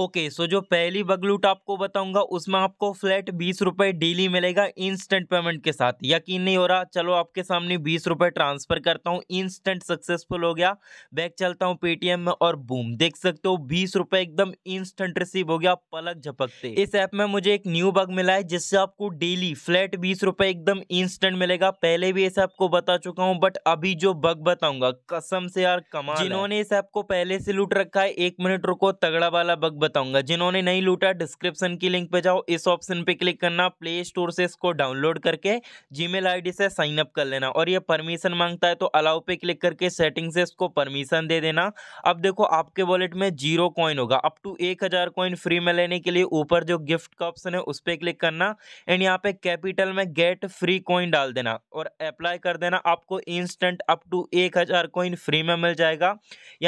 okay so जो पहली बगलूट आपको बताऊंगा उसमें आपको फ्लैट बीस रुपए डेली मिलेगा इंस्टेंट पेमेंट के साथ यकीन नहीं हो रहा चलो आपके सामने बीस रुपए ट्रांसफर करता हूँ इंस्टेंट सक्सेसफुल हो गया बैक चलता हूँ पेटीएम में और बूम देख सकते हो बीस रुपए एकदम इंस्टेंट रिसीव हो गया पलक झपकते इस ऐप में मुझे एक न्यू बग मिला है जिससे आपको डेली फ्लैट बीस एकदम इंस्टेंट मिलेगा पहले भी इस ऐप को बता चुका हूँ बट अभी जो बग बताऊंगा कसम से यार कमा जिन्होंने इस ऐप को पहले से लूट रखा है एक मिनट रुको तगड़ा वाला बग बताऊंगा जिन्होंने नहीं लूटा डिस्क्रिप्शन की लिंक पे जाओ इस ऑप्शन पे क्लिक करना प्ले स्टोर से इसको डाउनलोड करके जीमेल आईडी से साइन अप कर लेना और ये परमिशन मांगता है तो अलाउ पे क्लिक करके सेटिंग से इसको परमिशन दे देना अब देखो आपके वॉलेट में जीरो कॉइन होगा अप टू एक हज़ार कॉइन फ्री में लेने के लिए ऊपर जो गिफ्ट का ऑप्शन है उस पर क्लिक करना एंड यहाँ पे कैपिटल में गेट फ्री कॉइन डाल देना और अप्लाई कर देना आपको इंस्टेंट अप टू एक हज़ार कॉइन फ्री में मिल जाएगा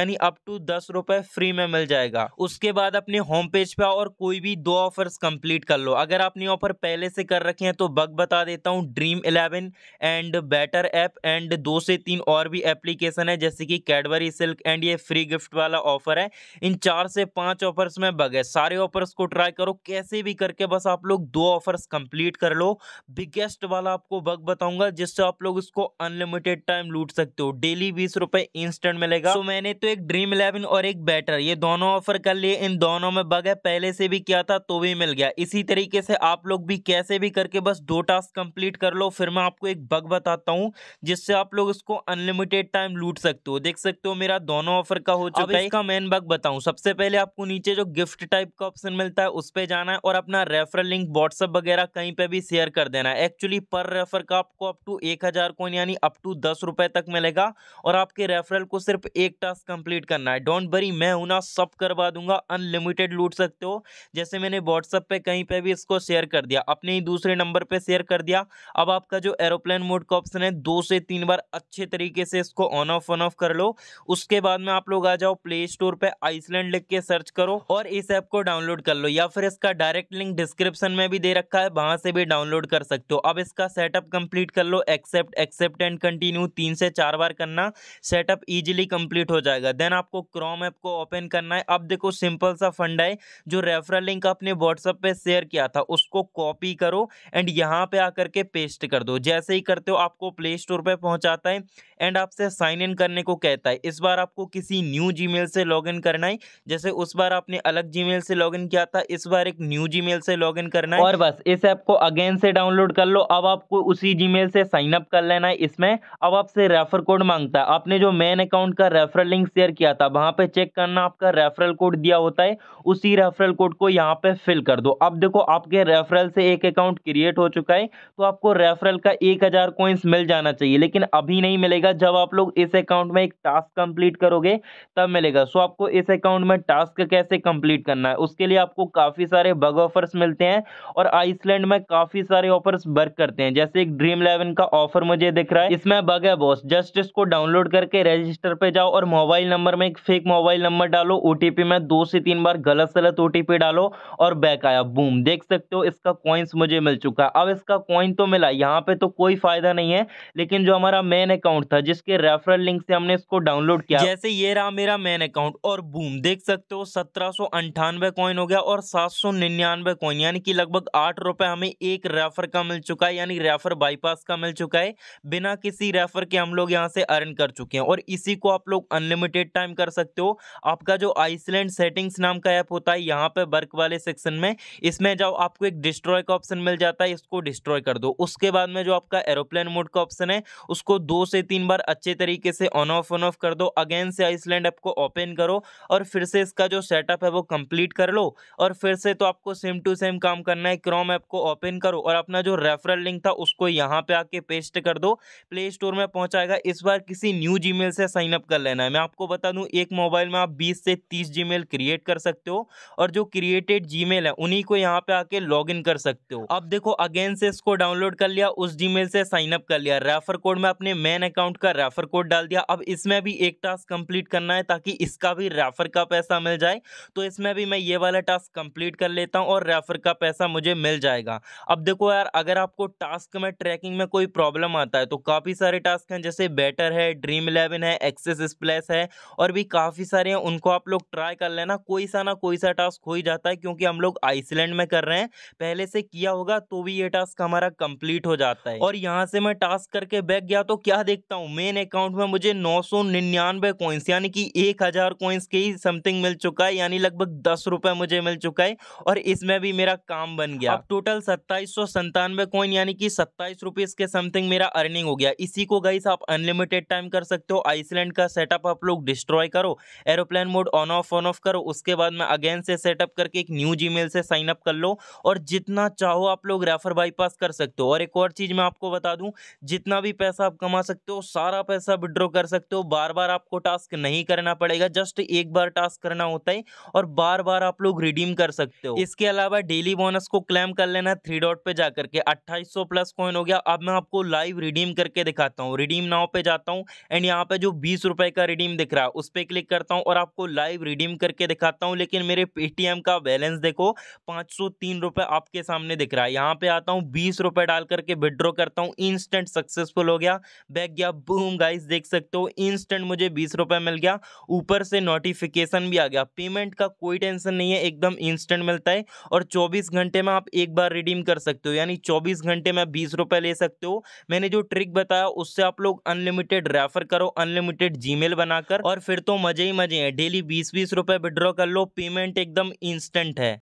यानी अप टू दस रुपये फ्री में मिल जाएगा उसके बाद अपने अपने होम पेज पे और कोई भी दो ऑफर्स कंप्लीट कर लो अगर आपने ऑफर पहले से कर रखे हैं तो बग बता देता हूँ dream eleven and better app and दो से तीन और भी एप्लीकेशन है जैसे कि कैडबरी सिल्क एंड ये फ्री गिफ्ट वाला ऑफर है इन चार से पाँच ऑफर्स में बग है सारे ऑफर्स को ट्राई करो कैसे भी करके बस आप लोग दो ऑफर्स कंप्लीट कर लो बिगेस्ट वाला आपको बग बताऊंगा जिससे आप लोग इसको अनलिमिटेड टाइम लूट सकते हो डेली बीस रुपए इंस्टेंट मिलेगा तो मैंने तो एक ड्रीम इलेवन और एक बेटर ये दोनों ऑफर कर लिए इन दोनों दोनों में बग है पहले से भी किया था तो भी मिल गया इसी तरीके से आप लोग भी कैसे भी करके बस दो टास्क कंप्लीट कर लो फिर मैं आपको एक बग बताता हूँ जिससे आप लोग इसको अनलिमिटेड टाइम लूट सकते हो देख सकते हो मेरा दोनों ऑफर का हो चुका है इसका मेन बग बताऊँ सबसे पहले आपको नीचे जो गिफ्ट टाइप का ऑप्शन मिलता है उस पर जाना है और अपना रेफरल लिंक व्हाट्सअप वगैरह कहीं पर भी शेयर कर देना है एक्चुअली पर रेफर का आपको अप टू एक हज़ार कोइन यानी अप टू दस रुपये तक मिलेगा और आपके रेफरल को सिर्फ एक टास्क कंप्लीट करना है डोंट बरी मैं हूं ना सब करवा दूंगा अनलिमिटेड अनलिमिटेड लूट सकते हो जैसे मैंने व्हाट्सअप पे कहीं पे भी इसको शेयर कर दिया अपने ही दूसरे नंबर पे शेयर कर दिया अब आपका जो एरोप्लेन मोड का ऑप्शन है दो से तीन बार अच्छे तरीके से इसको ऑन ऑफ ऑन ऑफ कर लो उसके बाद में आप लोग आ जाओ प्ले स्टोर पर आइसलैंड लिख के सर्च करो और इस ऐप को डाउनलोड कर लो या फिर इसका डायरेक्ट लिंक डिस्क्रिप्शन में भी दे रखा है वहां से भी डाउनलोड कर सकते हो अब इसका सेटअप कंप्लीट कर लो एक्सेप्ट एक्सेप्ट एंड कंटिन्यू तीन से चार बार करना सेटअप इजिली कंप्लीट हो जाएगा देन आपको क्रोम ऐप को ओपन करना है अब देखो सिंपल सा का फंड है जो रेफरल लिंक आपने व्हाट्सअप पे शेयर किया था उसको कॉपी करो एंड यहाँ पे आकर के पेस्ट कर दो जैसे ही करते हो आपको प्ले स्टोर पर पहुँचाता है एंड आपसे साइन इन करने को कहता है इस बार आपको किसी न्यू जी से लॉग करना है जैसे उस बार आपने अलग जी से लॉग किया था इस बार एक न्यू जी से लॉग करना है और बस इस ऐप को अगेन से डाउनलोड कर लो अब आपको उसी जी से साइन अप कर लेना है इसमें अब आपसे रेफर कोड मांगता है आपने जो मेन अकाउंट का रेफरल लिंक शेयर किया था वहां पे चेक करना आपका रेफरल कोड दिया होता है उसी रेफरल कोड को यहाँ पे फिल कर दो अब देखो आपके रेफरल से एक अकाउंट क्रिएट हो चुका है तो आपको रेफरल का एक हज़ार कोइंस मिल जाना चाहिए लेकिन अभी नहीं मिलेगा जब आप लोग इस अकाउंट में एक टास्क कंप्लीट करोगे तब मिलेगा सो आपको इस अकाउंट में टास्क कैसे कंप्लीट करना है उसके लिए आपको काफ़ी सारे बग ऑफर्स मिलते हैं और आइसलैंड में काफ़ी सारे ऑफर्स वर्क करते हैं जैसे एक ड्रीम इलेवन का ऑफर मुझे दिख रहा है इसमें बग है बॉस जस्ट इसको डाउनलोड करके रजिस्टर पे जाओ और मोबाइल नंबर में एक फेक मोबाइल नंबर डालो ओटीपी में दो से तीन बार बार गलत सलत ओ डालो और बैक आया बूम देख सकते हो इसका कॉइन्स मुझे मिल चुका है अब इसका कॉइन तो मिला यहाँ पे तो कोई फायदा नहीं है लेकिन जो हमारा मेन अकाउंट था जिसके रेफरल लिंक से हमने इसको डाउनलोड किया जैसे ये रहा मेरा मेन अकाउंट और बूम देख सकते हो सत्रह सौ अंठानवे कॉइन हो गया और सात सौ निन्यानवे कॉइन यानी कि लगभग आठ रुपए हमें एक रेफर का मिल चुका है यानी रेफर बाईपास का मिल चुका है बिना किसी रेफर के हम लोग यहाँ से अर्न कर चुके हैं और इसी को आप लोग अनलिमिटेड टाइम कर सकते हो आपका जो आइसलैंड सेटिंग्स नाम का ऐप होता है यहाँ पे वर्क वाले सेक्शन में इसमें जाओ आपको एक डिस्ट्रॉय का ऑप्शन मिल जाता है इसको डिस्ट्रॉय कर दो उसके बाद में जो आपका एरोप्लेन मोड का ऑप्शन है उसको दो से तीन बार अच्छे तरीके से ऑन ऑफ ऑन ऑफ कर दो अगेन से आइसलैंड ऐप को ओपन करो और फिर से इसका जो सेटअप है वो कंप्लीट कर लो और फिर से तो आपको सेम टू सेम काम करना है क्रोम ऐप को ओपन करो और अपना जो रेफरल लिंक था उसको यहाँ पे आके पेस्ट कर दो प्ले स्टोर में पहुँचाएगा इस बार किसी न्यू जी से साइनअप कर लेना है मैं आपको बता दूँ एक मोबाइल में आप बीस से तीस जी क्रिएट कर सकते सकते हो और जो क्रिएटेड जी है उन्हीं को यहाँ पे आके लॉग कर सकते हो अब देखो अगेन से इसको डाउनलोड कर लिया उस जी से साइन अप कर लिया रेफर कोड में अपने मेन अकाउंट का रेफर कोड डाल दिया अब इसमें भी एक टास्क कंप्लीट करना है ताकि इसका भी रेफर का पैसा मिल जाए तो इसमें भी मैं ये वाला टास्क कंप्लीट कर लेता हूँ और रेफर का पैसा मुझे मिल जाएगा अब देखो यार अगर आपको टास्क में ट्रैकिंग में कोई प्रॉब्लम आता है तो काफ़ी सारे टास्क हैं जैसे बेटर है ड्रीम इलेवन है एक्सेस स्प्लेस है और भी काफ़ी सारे हैं उनको आप लोग ट्राई कर लेना कोई सा ऐसा ना कोई सा टास्क हो ही जाता है क्योंकि हम लोग आइसलैंड में कर रहे हैं पहले से किया होगा तो भी ये टास्क हमारा कंप्लीट हो जाता है और यहाँ से मैं टास्क करके बैग गया तो क्या देखता हूँ मेन अकाउंट में मुझे नौ सौ निन्यानवे कॉइन्स यानी कि एक हजार कॉइन्स के ही समथिंग मिल चुका है यानी लगभग दस रुपए मुझे मिल चुका है और इसमें भी मेरा काम बन गया अब टोटल सत्ताईस सौ संतानवे कॉइन यानी कि सत्ताईस रुपीज के समथिंग मेरा अर्निंग हो गया इसी को गाइस आप अनलिमिटेड टाइम कर सकते हो आइसलैंड का सेटअप आप लोग डिस्ट्रॉय करो aeroplane mode on off on off करो उसके बाद बाद में अगेन से सेटअप करके एक न्यू जीमेल से साइन अप कर लो और जितना चाहो आप लोग रेफर बाईपास कर सकते हो और एक और चीज़ मैं आपको बता दूं जितना भी पैसा आप कमा सकते हो सारा पैसा विड्रॉ कर सकते हो बार बार आपको टास्क नहीं करना पड़ेगा जस्ट एक बार टास्क करना होता है और बार बार आप लोग रिडीम कर सकते हो इसके अलावा डेली बोनस को क्लेम कर लेना थ्री डॉट पे जाकर के अट्ठाईस प्लस कॉइन हो गया अब मैं आपको लाइव रिडीम करके दिखाता हूँ रिडीम नाव पे जाता हूँ एंड यहाँ पे जो बीस का रिडीम दिख रहा है उस पर क्लिक करता हूँ और आपको लाइव रिडीम करके दिखाता हूँ लेकिन मेरे पेटीएम का बैलेंस देखो पाँच सौ तीन रुपये आपके सामने दिख रहा है यहाँ पे आता हूँ बीस रुपये डाल करके विड्रॉ करता हूँ इंस्टेंट सक्सेसफुल हो गया बैग गया बूम गाइस देख सकते हो इंस्टेंट मुझे बीस रुपये मिल गया ऊपर से नोटिफिकेशन भी आ गया पेमेंट का कोई टेंशन नहीं है एकदम इंस्टेंट मिलता है और चौबीस घंटे में आप एक बार रिडीम कर सकते हो यानी चौबीस घंटे में बीस ले सकते हो मैंने जो ट्रिक बताया उससे आप लोग अनलिमिटेड रेफर करो अनलिमिटेड जी बनाकर और फिर तो मजे ही मजे हैं डेली बीस बीस रुपये विड्रॉ कर लो पेमेंट एकदम इंस्टेंट है